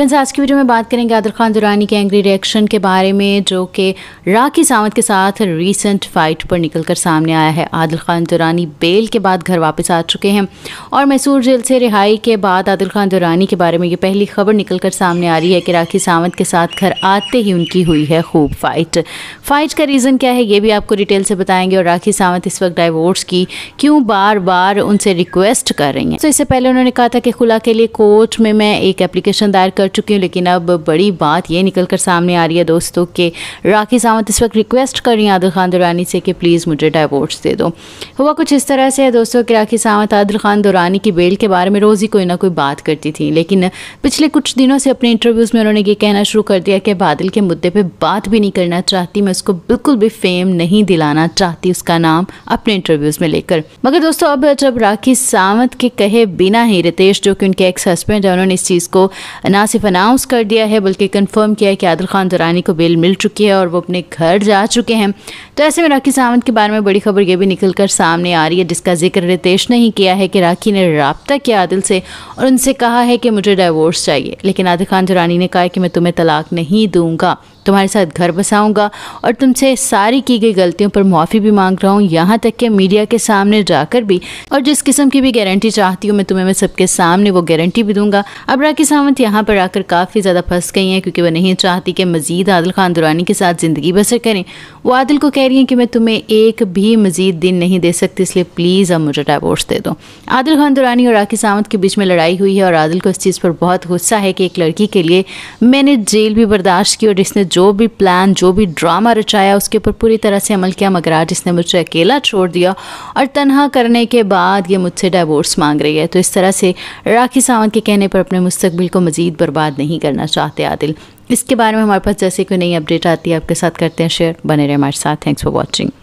friends आज की video में बात करेंगे आदर खान दुरानी के एंग्री रिएक्शन के बारे में जो कि राखी सावंत के साथ रीसेंट फाइट पर निकलकर सामने आया है आदिल खान दुरानी बेल के बाद घर वापस आ चुके हैं और मैसूर जेल से रिहाई के बाद आदिल खान दुरानी के बारे में ये पहली खबर निकल कर सामने आ रही है कि राखी सावंत के साथ घर आते ही उनकी हुई है खूब फाइट फाइट का रीज़न क्या है ये भी आपको डिटेल से बताएंगे और राखी सावंत इस वक्त डाइवोर्स की क्यों बार बार उनसे रिक्वेस्ट कर रही हैं तो इससे पहले उन्होंने कहा था कि खुला के लिए कोर्ट में मैं एक एप्लीकेशन दायर कर चुकी हूँ लेकिन अब बड़ी बात ये निकल कर सामने आ रही है दोस्तों कि राखी सावंत इस वक्त रिक्वेस्ट कर रही हैं आदिल खान दुरानी से कि प्लीज़ मुझे डाइवोर्स दे दो हुआ कुछ इस तरह से है दोस्तों कि राखी सावंत आदिल खान दुरानी की बेल के बारे में रोज़ ही कोई ना कोई बात करती थी लेकिन पिछले कुछ दिनों से अपने इंटरव्यूज़ में उन्होंने ये कहना शुरू कर दिया कि बादल के मुद्दे पर बात भी नहीं करना चाहती मैं उसको बिल्कुल भी फेम नहीं दिलाना चाहती उसका नाम अपने इंटरव्यूज़ में लेकर मगर दोस्तों अब जब राखी सावंत के कहे बिना ही रितेश जो कि उनके एक्स हस्बैंड है उन्होंने इस चीज़ को ना सिर्फ सिर्फ अनाउंस कर दिया है बल्कि कंफर्म किया है कि आदिल खान दुरानी को बेल मिल चुकी है और वो अपने घर जा चुके हैं तो ऐसे में राखी सावंत के बारे में बड़ी खबर ये भी निकल कर सामने आ रही है जिसका जिक्र रितेश ने ही किया है कि राखी ने रबता किया आदिल से और उनसे कहा है कि मुझे डाइवोर्स चाहिए लेकिन आदिल खान दुरानी ने कहा कि मैं तुम्हें तलाक नहीं दूँगा तुम्हारे साथ घर बसाऊंगा और तुमसे सारी की गई गलतियों पर माफ़ी भी मांग रहा हूँ यहाँ तक कि मीडिया के सामने जाकर भी और जिस किस्म की भी गारंटी चाहती हूँ मैं तुम्हें मैं सबके सामने वो गारंटी भी दूंगा अब राखी सावंत यहाँ पर जाकर काफ़ी ज़्यादा फंस गई हैं क्योंकि वह नहीं चाहती कि मज़ीद आदिल खान दुरानी के साथ ज़िंदगी बसर करें वो आदिल को कह रही हैं कि मैं तुम्हें एक भी मज़ीद दिन नहीं दे सकती इसलिए प्लीज़ अब मुझे डाइवोर्स दे दो आदिल खान दुरानी और राखी सावंत के बीच में लड़ाई हुई है और आदिल को इस चीज़ पर बहुत गुस्सा है कि एक लड़की के लिए मैंने जेल भी बर्दाश्त की और जिसने जो भी प्लान जो भी ड्रामा रचाया उसके ऊपर पूरी तरह से अमल किया मगर आज इसने मुझे अकेला छोड़ दिया और तनहा करने के बाद ये मुझसे डाइवोर्स मांग रही है तो इस तरह से राखी सावंत के कहने पर अपने मुस्तबिल को मजीद बर बर्बाद नहीं करना चाहते आदिल इसके बारे में हमारे पास जैसे कोई नई अपडेट आती है आपके साथ करते हैं शेयर बने रहे हमारे साथ थैंक्स फॉर वॉचिंग